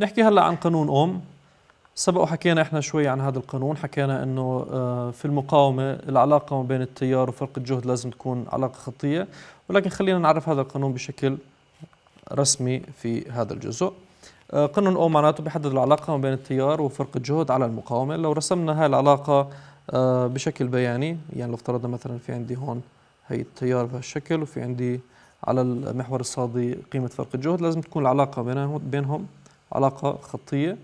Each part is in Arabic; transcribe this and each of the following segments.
نحكي هلا عن قانون اوم سبق وحكينا احنا شوي عن هذا القانون حكينا انه آه، في المقاومه العلاقه ما بين التيار وفرق الجهد لازم تكون علاقه خطيه ولكن خلينا نعرف هذا القانون بشكل رسمي في هذا الجزء آه، قانون او معناته بيحدد العلاقه ما بين التيار وفرق الجهد على المقاومه لو رسمنا هاي العلاقه آه، بشكل بياني يعني لو افترضنا مثلا في عندي هون هي التيار بهالشكل وفي عندي على المحور الصادي قيمه فرق الجهد لازم تكون العلاقه بينهم علاقة خطية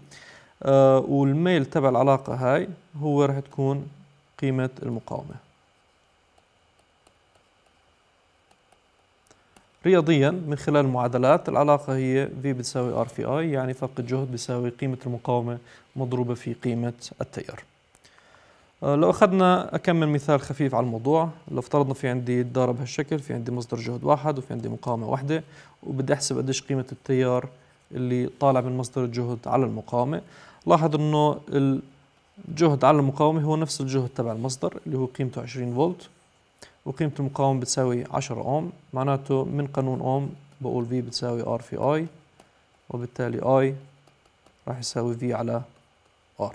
آه، والميل تبع العلاقة هاي هو راح تكون قيمة المقاومة رياضيا من خلال المعادلات العلاقة هي V بتساوي R في I يعني فرق الجهد بيساوي قيمة المقاومة مضروبة في قيمة التيار آه، لو أخذنا أكمل مثال خفيف على الموضوع لو افترضنا في عندي الدارة بهالشكل في عندي مصدر جهد واحد وفي عندي مقاومة واحدة وبدي أحسب قديش قيمة التيار اللي طالع من مصدر الجهد على المقاومة لاحظ أنه الجهد على المقاومة هو نفس الجهد تبع المصدر اللي هو قيمته 20 فولت وقيمة المقاومة بتساوي 10 أوم معناته من قانون أوم بقول V بتساوي R في I وبالتالي I راح يساوي V على R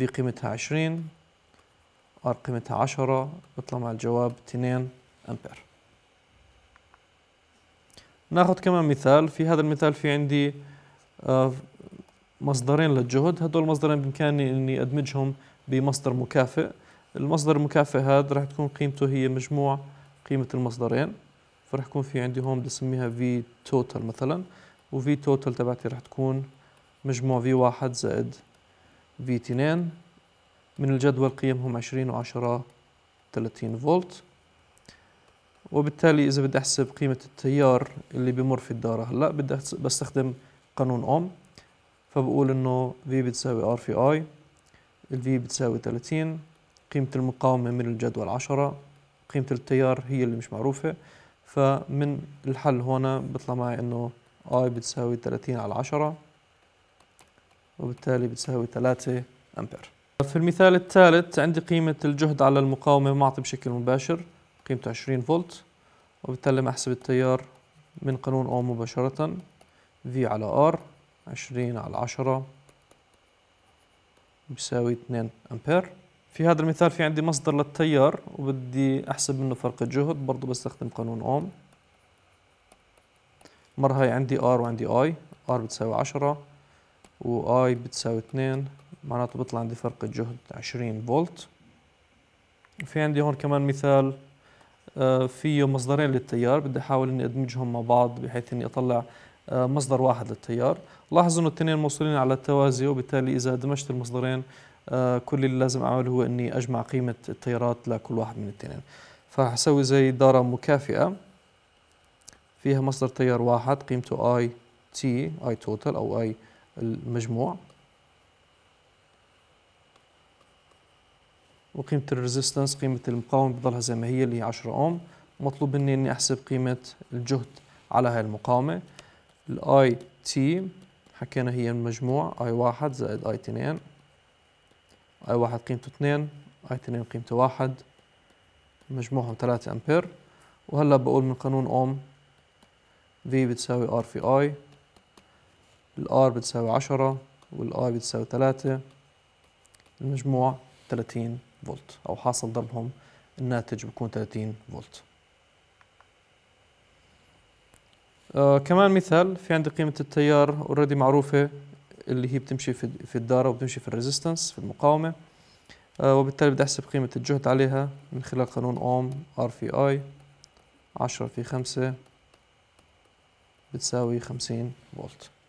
V قيمتها 20 R قيمتها 10 بيطلع مع الجواب 2 أمبير ناخذ كمان مثال في هذا المثال في عندي آه، مصدرين للجهد هدول المصدرين بإمكاني أني أدمجهم بمصدر مكافئ المصدر المكافئ هذا راح تكون قيمته هي مجموع قيمة المصدرين فراح يكون في عندي هون بدي اسميها في توتال مثلا وفي توتال تبعتي راح تكون مجموع في واحد زائد في 2 من الجدول قيمهم 20 و10 30 فولت وبالتالي اذا بدي احسب قيمه التيار اللي بمر في الداره هلا بدي بستخدم قانون اوم فبقول انه في بتساوي ار في اي ال V بتساوي 30 قيمة المقاومة من الجدول 10 قيمة التيار هي اللي مش معروفة فمن الحل هنا بيطلع معي انه اي بتساوي 30 على 10 وبالتالي بتساوي 3 أمبير في المثال الثالث عندي قيمة الجهد على المقاومة معطي بشكل مباشر قيمته 20 فولت وبالتالي احسب التيار من قانون أوم مباشرة في على ار عشرين على عشرة بيساوي 2 أمبير في هذا المثال في عندي مصدر للتيار وبدي أحسب منه فرق الجهد برضو بستخدم قانون أوم المرة هاي عندي ار وعندي اي ار بتساوي عشرة I بتساوي 2 معناته بيطلع عندي فرق الجهد عشرين فولت في عندي هون كمان مثال آه، فيه مصدرين للتيار بدي احاول اني ادمجهم مع بعض بحيث اني اطلع آه، مصدر واحد للتيار لاحظوا انه الاثنين موصولين على التوازي وبالتالي اذا دمجت المصدرين آه، كل اللي لازم اعمله هو اني اجمع قيمه التيارات لكل واحد من الاثنين فحسوي زي دارة مكافئة فيها مصدر تيار واحد قيمته اي تي اي توتال او اي المجموع وقيمة الريزيستنس قيمة المقاومة بتضلها زي ما هي اللي هي 10 اوم مطلوب مني اني احسب قيمة الجهد على هاي المقاومة الاي تي حكينا هي المجموع اي واحد زائد اي تنين اي واحد قيمته اثنين اي تنين قيمته واحد مجموعهم ثلاثة امبير وهلا بقول من قانون اوم في بتساوي ار في اي الار بتساوي عشرة والاي بتساوي ثلاثة المجموع ثلاثين فولت أو حاصل ضربهم الناتج بيكون 30 فولت آه كمان مثال في عندي قيمة التيار اوريدي معروفة اللي هي بتمشي في في الدارة وبتمشي في الريزيستنس في المقاومة آه وبالتالي بدي أحسب قيمة الجهد عليها من خلال قانون أوم ار في اي 10 في 5 بتساوي 50 فولت